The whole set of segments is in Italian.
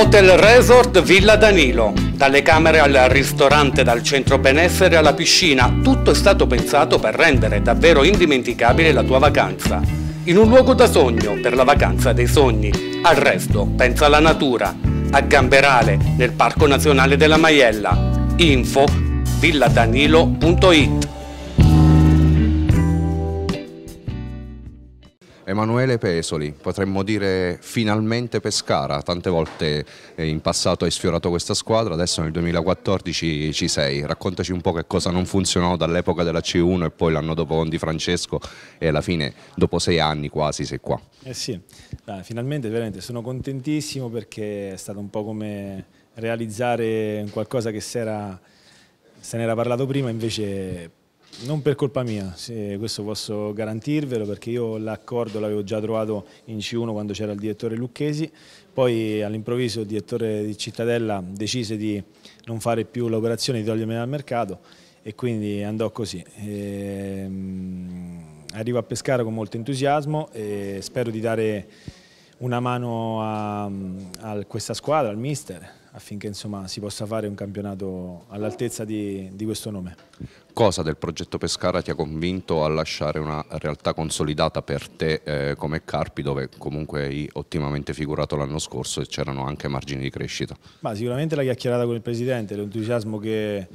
Hotel Resort Villa Danilo. Dalle camere al ristorante, dal centro benessere alla piscina, tutto è stato pensato per rendere davvero indimenticabile la tua vacanza. In un luogo da sogno, per la vacanza dei sogni. Al resto, pensa alla natura. A Gamberale, nel Parco Nazionale della Maiella. Info villadanilo.it Emanuele Pesoli, potremmo dire finalmente Pescara, tante volte eh, in passato hai sfiorato questa squadra, adesso nel 2014 ci sei, raccontaci un po' che cosa non funzionò dall'epoca della C1 e poi l'anno dopo con Di Francesco e alla fine dopo sei anni quasi sei qua. Eh sì, Dai, finalmente veramente sono contentissimo perché è stato un po' come realizzare qualcosa che se n'era parlato prima, invece non per colpa mia, sì, questo posso garantirvelo perché io l'accordo l'avevo già trovato in C1 quando c'era il direttore Lucchesi, poi all'improvviso il direttore di Cittadella decise di non fare più l'operazione, di togliermi dal mercato e quindi andò così. E, ehm, arrivo a Pescara con molto entusiasmo e spero di dare una mano a, a questa squadra, al mister, affinché insomma, si possa fare un campionato all'altezza di, di questo nome cosa del progetto Pescara ti ha convinto a lasciare una realtà consolidata per te eh, come Carpi dove comunque hai ottimamente figurato l'anno scorso e c'erano anche margini di crescita? Ma sicuramente la chiacchierata con il Presidente, l'entusiasmo che,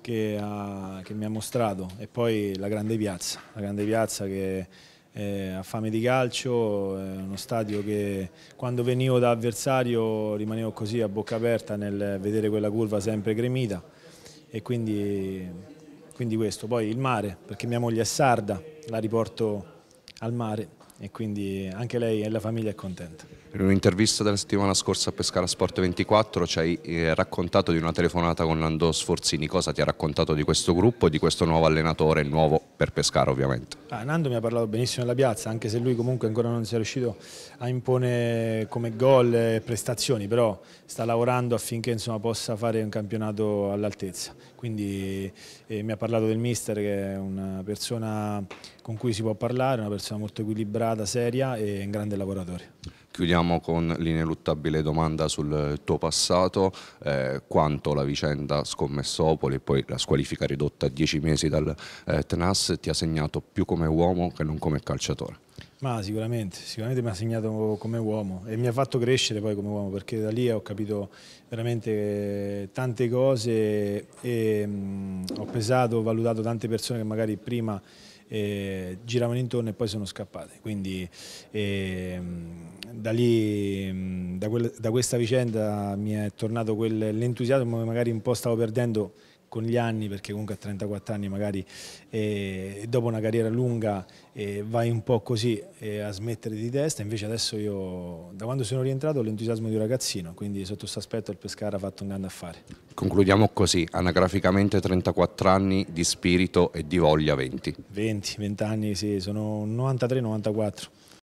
che, ha, che mi ha mostrato e poi la grande piazza, la grande piazza che eh, ha fame di calcio, eh, uno stadio che quando venivo da avversario rimanevo così a bocca aperta nel vedere quella curva sempre gremita e quindi quindi questo, poi il mare, perché mia moglie è sarda, la riporto al mare e quindi anche lei e la famiglia è contenta. In un'intervista della settimana scorsa a Pescara Sport 24 ci hai eh, raccontato di una telefonata con Nando Sforzini, cosa ti ha raccontato di questo gruppo e di questo nuovo allenatore, nuovo per Pescara ovviamente? Ah, Nando mi ha parlato benissimo della piazza, anche se lui comunque ancora non si è riuscito a impone come gol e prestazioni, però sta lavorando affinché insomma, possa fare un campionato all'altezza. Quindi eh, mi ha parlato del mister che è una persona con cui si può parlare, una persona molto equilibrata, seria e un grande lavoratore. Chiudiamo con l'ineluttabile domanda sul tuo passato, eh, quanto la vicenda Scommessopoli e poi la squalifica ridotta a 10 mesi dal eh, TNAS ti ha segnato più come uomo che non come calciatore? Ma sicuramente, sicuramente mi ha segnato come uomo e mi ha fatto crescere poi come uomo perché da lì ho capito veramente tante cose e mh, mm, ho pesato, valutato tante persone che magari prima eh, giravano intorno e poi sono scappate. Quindi eh, mm, da lì, mh, mm, da, quel, da, questa vicenda mi è tornato l'entusiasmo che magari un po' stavo perdendo con gli anni, perché comunque a 34 anni magari eh, dopo una carriera lunga eh, vai un po' così eh, a smettere di testa, invece adesso io da quando sono rientrato ho l'entusiasmo di un ragazzino, quindi sotto questo aspetto il Pescara ha fatto un grande affare. Concludiamo così, anagraficamente 34 anni di spirito e di voglia 20. 20, 20 anni sì, sono 93-94.